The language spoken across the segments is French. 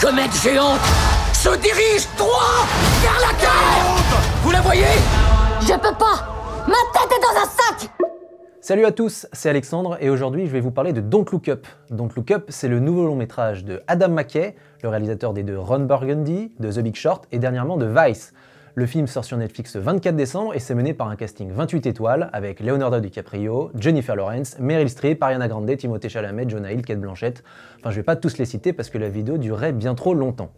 comète géante se dirige droit vers la Terre Vous la voyez Je peux pas Ma tête est dans un sac Salut à tous, c'est Alexandre et aujourd'hui je vais vous parler de Don't Look Up. Don't Look Up, c'est le nouveau long métrage de Adam McKay, le réalisateur des deux Ron Burgundy, de The Big Short et dernièrement de Vice. Le film sort sur Netflix le 24 décembre et c'est mené par un casting 28 étoiles avec Leonardo DiCaprio, Jennifer Lawrence, Meryl Streep, Ariana Grande, Timothée Chalamet, Jonah Hill, Kate Blanchett. Enfin, je vais pas tous les citer parce que la vidéo durerait bien trop longtemps.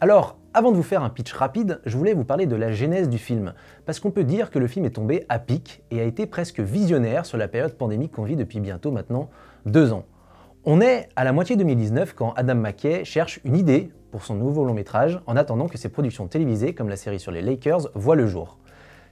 Alors, avant de vous faire un pitch rapide, je voulais vous parler de la genèse du film, parce qu'on peut dire que le film est tombé à pic et a été presque visionnaire sur la période pandémique qu'on vit depuis bientôt maintenant deux ans. On est à la moitié 2019 quand Adam McKay cherche une idée pour son nouveau long métrage, en attendant que ses productions télévisées, comme la série sur les Lakers, voient le jour.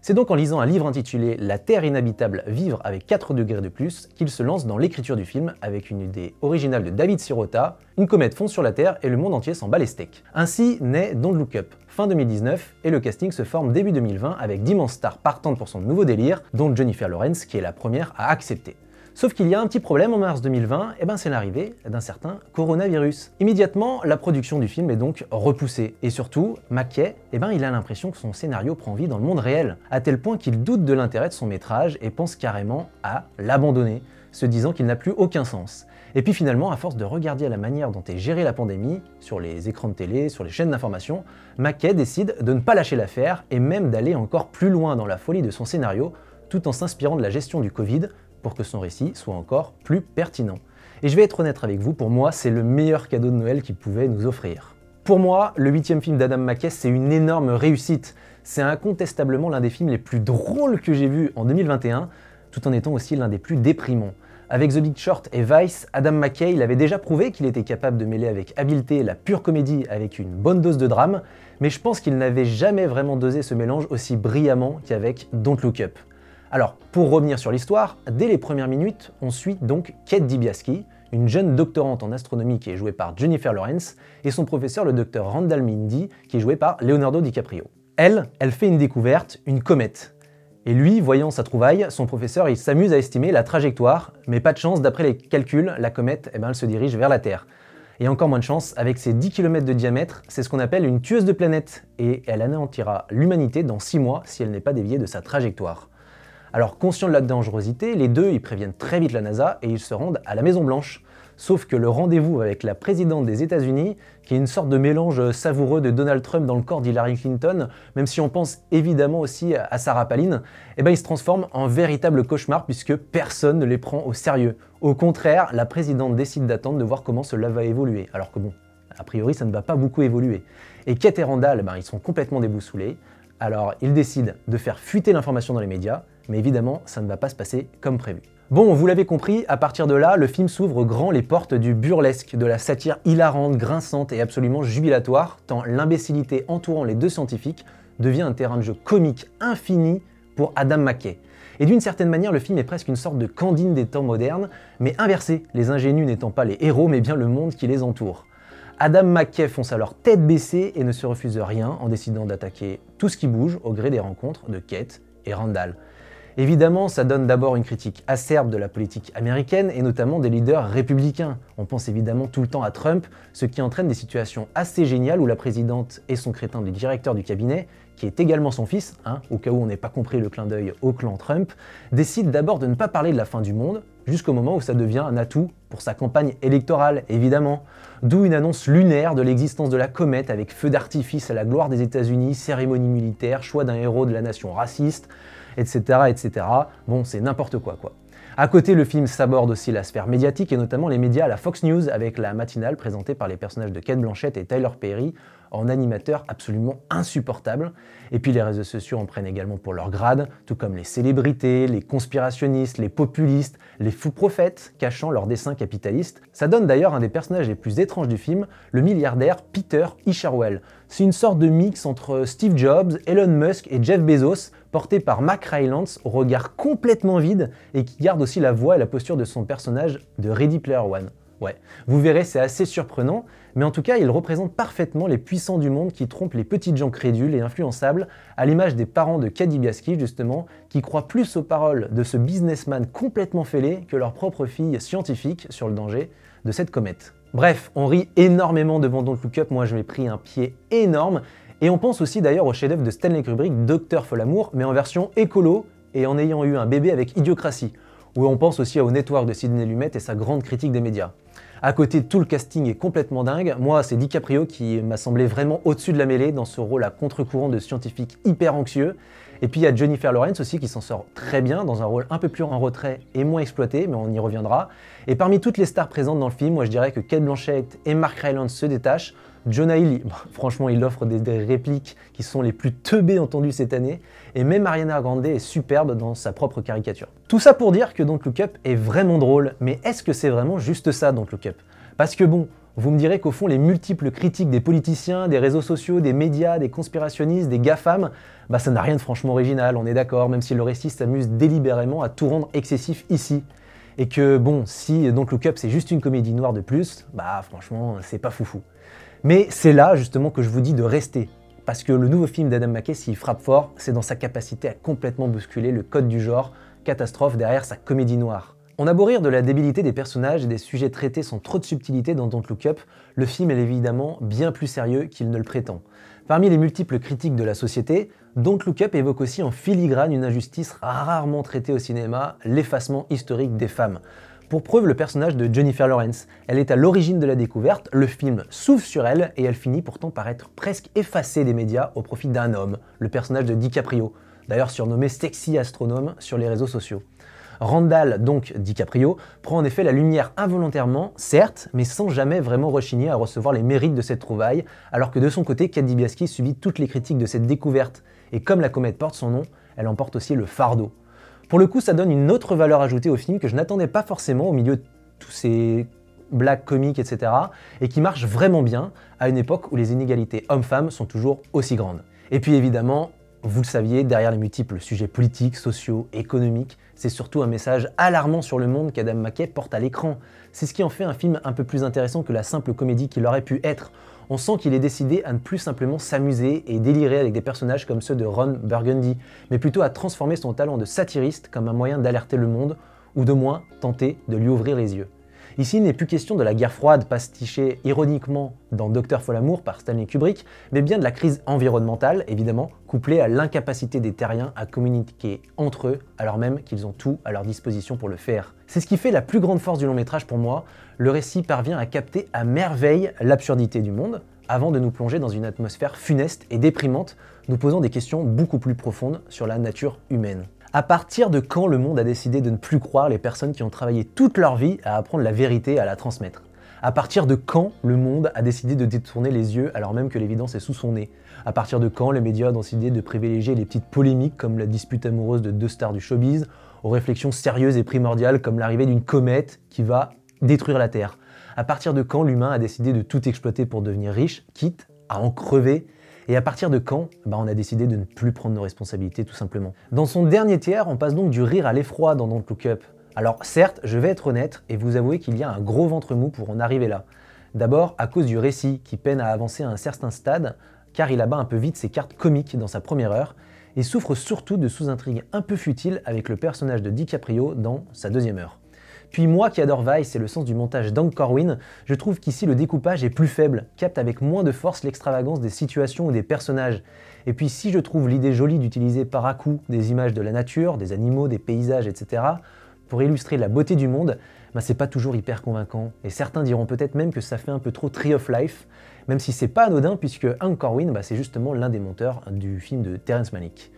C'est donc en lisant un livre intitulé La Terre inhabitable, vivre avec 4 degrés de plus, qu'il se lance dans l'écriture du film avec une idée originale de David Sirota, une comète fonce sur la Terre et le monde entier s'en bat les steaks. Ainsi naît Don't Look Up, fin 2019, et le casting se forme début 2020 avec d'immenses stars partant pour son nouveau délire, dont Jennifer Lawrence qui est la première à accepter. Sauf qu'il y a un petit problème en mars 2020, et bien c'est l'arrivée d'un certain coronavirus. Immédiatement, la production du film est donc repoussée. Et surtout, Mackay, et eh ben, il a l'impression que son scénario prend vie dans le monde réel, à tel point qu'il doute de l'intérêt de son métrage et pense carrément à l'abandonner, se disant qu'il n'a plus aucun sens. Et puis finalement, à force de regarder la manière dont est gérée la pandémie, sur les écrans de télé, sur les chaînes d'information, Mackay décide de ne pas lâcher l'affaire et même d'aller encore plus loin dans la folie de son scénario, tout en s'inspirant de la gestion du Covid pour que son récit soit encore plus pertinent. Et je vais être honnête avec vous, pour moi, c'est le meilleur cadeau de Noël qu'il pouvait nous offrir. Pour moi, le huitième film d'Adam McKay, c'est une énorme réussite. C'est incontestablement l'un des films les plus drôles que j'ai vus en 2021, tout en étant aussi l'un des plus déprimants. Avec The Big Short et Vice, Adam McKay avait déjà prouvé qu'il était capable de mêler avec habileté la pure comédie avec une bonne dose de drame, mais je pense qu'il n'avait jamais vraiment dosé ce mélange aussi brillamment qu'avec Don't Look Up. Alors, pour revenir sur l'histoire, dès les premières minutes, on suit donc Kate Dibiaski, une jeune doctorante en astronomie qui est jouée par Jennifer Lawrence, et son professeur le docteur Randall Mindy, qui est joué par Leonardo DiCaprio. Elle, elle fait une découverte, une comète. Et lui, voyant sa trouvaille, son professeur, il s'amuse à estimer la trajectoire, mais pas de chance, d'après les calculs, la comète, eh ben, elle se dirige vers la Terre. Et encore moins de chance, avec ses 10 km de diamètre, c'est ce qu'on appelle une tueuse de planète, et elle anéantira l'humanité dans 6 mois si elle n'est pas déviée de sa trajectoire. Alors conscients de la dangerosité, les deux, ils préviennent très vite la NASA et ils se rendent à la Maison Blanche. Sauf que le rendez-vous avec la présidente des États-Unis, qui est une sorte de mélange savoureux de Donald Trump dans le corps d'Hillary Clinton, même si on pense évidemment aussi à Sarah Palin, eh bien il se transforme en véritable cauchemar puisque personne ne les prend au sérieux. Au contraire, la présidente décide d'attendre de voir comment cela va évoluer. Alors que bon, a priori, ça ne va pas beaucoup évoluer. Et Kate et Randall, ben, ils sont complètement déboussolés. Alors, ils décident de faire fuiter l'information dans les médias, mais évidemment, ça ne va pas se passer comme prévu. Bon, vous l'avez compris, à partir de là, le film s'ouvre grand les portes du burlesque, de la satire hilarante, grinçante et absolument jubilatoire, tant l'imbécilité entourant les deux scientifiques devient un terrain de jeu comique infini pour Adam McKay. Et d'une certaine manière, le film est presque une sorte de candine des temps modernes, mais inversé, les ingénus n'étant pas les héros, mais bien le monde qui les entoure. Adam McKay fonce alors tête baissée et ne se refuse rien en décidant d'attaquer tout ce qui bouge au gré des rencontres de Kate et Randall. Évidemment, ça donne d'abord une critique acerbe de la politique américaine et notamment des leaders républicains. On pense évidemment tout le temps à Trump, ce qui entraîne des situations assez géniales où la présidente et son crétin du directeur du cabinet, qui est également son fils, hein, au cas où on n'ait pas compris le clin d'œil au clan Trump, décident d'abord de ne pas parler de la fin du monde, jusqu'au moment où ça devient un atout pour sa campagne électorale, évidemment. D'où une annonce lunaire de l'existence de la comète avec feu d'artifice à la gloire des États-Unis, cérémonie militaire, choix d'un héros de la nation raciste etc. etc. Bon, c'est n'importe quoi, quoi. À côté, le film s'aborde aussi la sphère médiatique et notamment les médias à la Fox News avec la matinale présentée par les personnages de Kate Blanchett et Tyler Perry en animateurs absolument insupportables. Et puis les réseaux sociaux en prennent également pour leur grade, tout comme les célébrités, les conspirationnistes, les populistes, les fous prophètes cachant leurs dessin capitalistes. Ça donne d'ailleurs un des personnages les plus étranges du film, le milliardaire Peter Isherwell, c'est une sorte de mix entre Steve Jobs, Elon Musk et Jeff Bezos, porté par Mac Rylance au regard complètement vide et qui garde aussi la voix et la posture de son personnage de Ready Player One. Ouais, vous verrez, c'est assez surprenant, mais en tout cas, il représente parfaitement les puissants du monde qui trompent les petites gens crédules et influençables, à l'image des parents de Biaski justement, qui croient plus aux paroles de ce businessman complètement fêlé que leur propre fille scientifique sur le danger de cette comète. Bref, on rit énormément devant Don't Look Up, moi je m'ai pris un pied énorme, et on pense aussi d'ailleurs au chef-d'œuvre de Stanley Kubrick, Docteur Folamour, mais en version écolo et en ayant eu un bébé avec Idiocratie, Ou on pense aussi au Network de Sidney Lumet et sa grande critique des médias. À côté, tout le casting est complètement dingue. Moi, c'est DiCaprio qui m'a semblé vraiment au-dessus de la mêlée dans ce rôle à contre-courant de scientifique hyper anxieux. Et puis il y a Jennifer Lawrence aussi qui s'en sort très bien dans un rôle un peu plus en retrait et moins exploité, mais on y reviendra. Et parmi toutes les stars présentes dans le film, moi je dirais que Kate Blanchett et Mark Rylance se détachent Jonah Hill, franchement, il offre des, répliques qui sont les plus teubées entendues cette année, et même Ariana Grande est superbe dans sa propre caricature. Tout ça pour dire que Don't Look Up est vraiment drôle, mais est-ce que c'est vraiment juste ça, Don't Look Up Parce que bon, vous me direz qu'au fond, les multiples critiques des politiciens, des réseaux sociaux, des médias, des conspirationnistes, des GAFAM, bah ça n'a rien de franchement original, on est d'accord, même si le récit s'amuse délibérément à tout rendre excessif ici et que bon, si Don't Look Up c'est juste une comédie noire de plus, bah franchement, c'est pas foufou. Mais c'est là justement que je vous dis de rester, parce que le nouveau film d'Adam McKay, s'il frappe fort, c'est dans sa capacité à complètement bousculer le code du genre catastrophe derrière sa comédie noire. On a rire de la débilité des personnages et des sujets traités sans trop de subtilité dans Don't Look Up, le film est évidemment bien plus sérieux qu'il ne le prétend. Parmi les multiples critiques de la société, Don't Look Up évoque aussi en filigrane une injustice rarement traitée au cinéma, l'effacement historique des femmes. Pour preuve, le personnage de Jennifer Lawrence. Elle est à l'origine de la découverte, le film s'ouvre sur elle et elle finit pourtant par être presque effacée des médias au profit d'un homme, le personnage de DiCaprio, d'ailleurs surnommé Sexy Astronome sur les réseaux sociaux. Randall, donc DiCaprio, prend en effet la lumière involontairement, certes, mais sans jamais vraiment rechigner à recevoir les mérites de cette trouvaille, alors que de son côté, Kat Biaski subit toutes les critiques de cette découverte, et comme la comète porte son nom, elle emporte aussi le fardeau. Pour le coup, ça donne une autre valeur ajoutée au film que je n'attendais pas forcément au milieu de tous ces blagues comiques, etc., et qui marche vraiment bien à une époque où les inégalités hommes-femmes sont toujours aussi grandes. Et puis évidemment, vous le saviez, derrière les multiples sujets politiques, sociaux, économiques, c'est surtout un message alarmant sur le monde qu'Adam McKay porte à l'écran. C'est ce qui en fait un film un peu plus intéressant que la simple comédie qu'il aurait pu être. On sent qu'il est décidé à ne plus simplement s'amuser et délirer avec des personnages comme ceux de Ron Burgundy, mais plutôt à transformer son talent de satiriste comme un moyen d'alerter le monde, ou de moins tenter de lui ouvrir les yeux. Ici, il n'est plus question de la guerre froide pastichée ironiquement dans Docteur Folamour par Stanley Kubrick, mais bien de la crise environnementale, évidemment, couplée à l'incapacité des terriens à communiquer entre eux, alors même qu'ils ont tout à leur disposition pour le faire. C'est ce qui fait la plus grande force du long métrage pour moi, le récit parvient à capter à merveille l'absurdité du monde, avant de nous plonger dans une atmosphère funeste et déprimante, nous posant des questions beaucoup plus profondes sur la nature humaine. À partir de quand le monde a décidé de ne plus croire les personnes qui ont travaillé toute leur vie à apprendre la vérité et à la transmettre À partir de quand le monde a décidé de détourner les yeux alors même que l'évidence est sous son nez À partir de quand les médias ont décidé de privilégier les petites polémiques comme la dispute amoureuse de deux stars du showbiz aux réflexions sérieuses et primordiales comme l'arrivée d'une comète qui va détruire la Terre À partir de quand l'humain a décidé de tout exploiter pour devenir riche, quitte à en crever et à partir de quand bah, On a décidé de ne plus prendre nos responsabilités tout simplement. Dans son dernier tiers, on passe donc du rire à l'effroi dans Don't Look Up. Alors certes, je vais être honnête et vous avouer qu'il y a un gros ventre mou pour en arriver là. D'abord à cause du récit qui peine à avancer à un certain stade, car il abat un peu vite ses cartes comiques dans sa première heure, et souffre surtout de sous-intrigues un peu futiles avec le personnage de DiCaprio dans sa deuxième heure. Puis moi qui adore Vice c'est le sens du montage d'Hank Corwin, je trouve qu'ici le découpage est plus faible, capte avec moins de force l'extravagance des situations ou des personnages. Et puis si je trouve l'idée jolie d'utiliser par à coup des images de la nature, des animaux, des paysages, etc., pour illustrer la beauté du monde, bah c'est pas toujours hyper convaincant. Et certains diront peut-être même que ça fait un peu trop Tree of Life, même si c'est pas anodin puisque Hank Corwin, ben, c'est justement l'un des monteurs du film de Terrence Malick.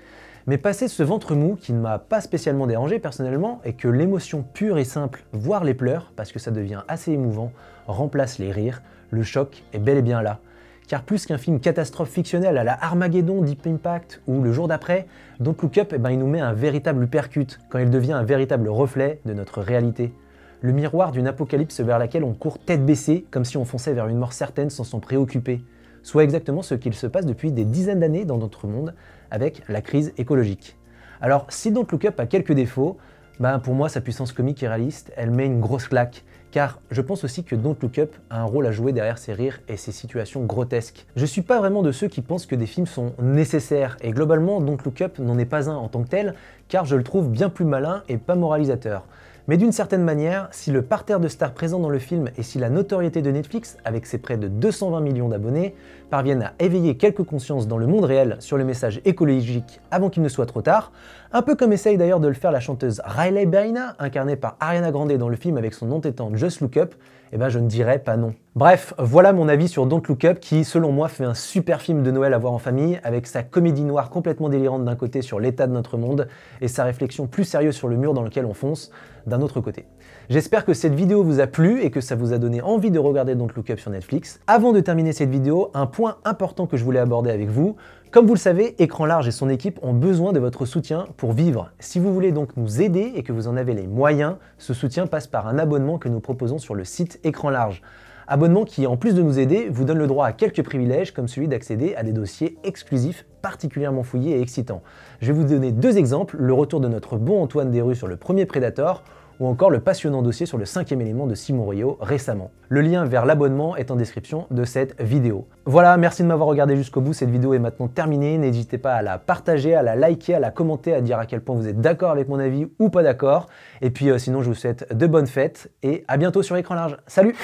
Mais passer ce ventre mou qui ne m'a pas spécialement dérangé personnellement et que l'émotion pure et simple, voire les pleurs, parce que ça devient assez émouvant, remplace les rires, le choc est bel et bien là. Car plus qu'un film catastrophe fictionnel à la Armageddon, Deep Impact ou Le jour d'après, Don't Look Up, eh ben, il nous met un véritable percute, quand il devient un véritable reflet de notre réalité. Le miroir d'une apocalypse vers laquelle on court tête baissée, comme si on fonçait vers une mort certaine sans s'en préoccuper soit exactement ce qu'il se passe depuis des dizaines d'années dans notre monde avec la crise écologique. Alors si Don't Look Up a quelques défauts, ben pour moi sa puissance comique et réaliste, elle met une grosse claque, car je pense aussi que Don't Look Up a un rôle à jouer derrière ses rires et ses situations grotesques. Je suis pas vraiment de ceux qui pensent que des films sont nécessaires, et globalement Don't Look Up n'en est pas un en tant que tel, car je le trouve bien plus malin et pas moralisateur. Mais d'une certaine manière, si le parterre de stars présent dans le film et si la notoriété de Netflix, avec ses près de 220 millions d'abonnés, parviennent à éveiller quelques consciences dans le monde réel sur le message écologique avant qu'il ne soit trop tard, un peu comme essaye d'ailleurs de le faire la chanteuse Riley Baina, incarnée par Ariana Grande dans le film avec son entêtant Just Look Up, eh ben je ne dirais pas non. Bref, voilà mon avis sur Don't Look Up qui, selon moi, fait un super film de Noël à voir en famille, avec sa comédie noire complètement délirante d'un côté sur l'état de notre monde et sa réflexion plus sérieuse sur le mur dans lequel on fonce d'un autre côté. J'espère que cette vidéo vous a plu et que ça vous a donné envie de regarder Don't Look Up sur Netflix. Avant de terminer cette vidéo, un point important que je voulais aborder avec vous. Comme vous le savez, Écran Large et son équipe ont besoin de votre soutien pour vivre. Si vous voulez donc nous aider et que vous en avez les moyens, ce soutien passe par un abonnement que nous proposons sur le site Écran Large. Abonnement qui, en plus de nous aider, vous donne le droit à quelques privilèges comme celui d'accéder à des dossiers exclusifs particulièrement fouillés et excitants. Je vais vous donner deux exemples, le retour de notre bon Antoine Desrues sur le premier Predator ou encore le passionnant dossier sur le cinquième élément de Simon Rio récemment. Le lien vers l'abonnement est en description de cette vidéo. Voilà, merci de m'avoir regardé jusqu'au bout, cette vidéo est maintenant terminée, n'hésitez pas à la partager, à la liker, à la commenter, à dire à quel point vous êtes d'accord avec mon avis ou pas d'accord, et puis euh, sinon je vous souhaite de bonnes fêtes, et à bientôt sur écran large, salut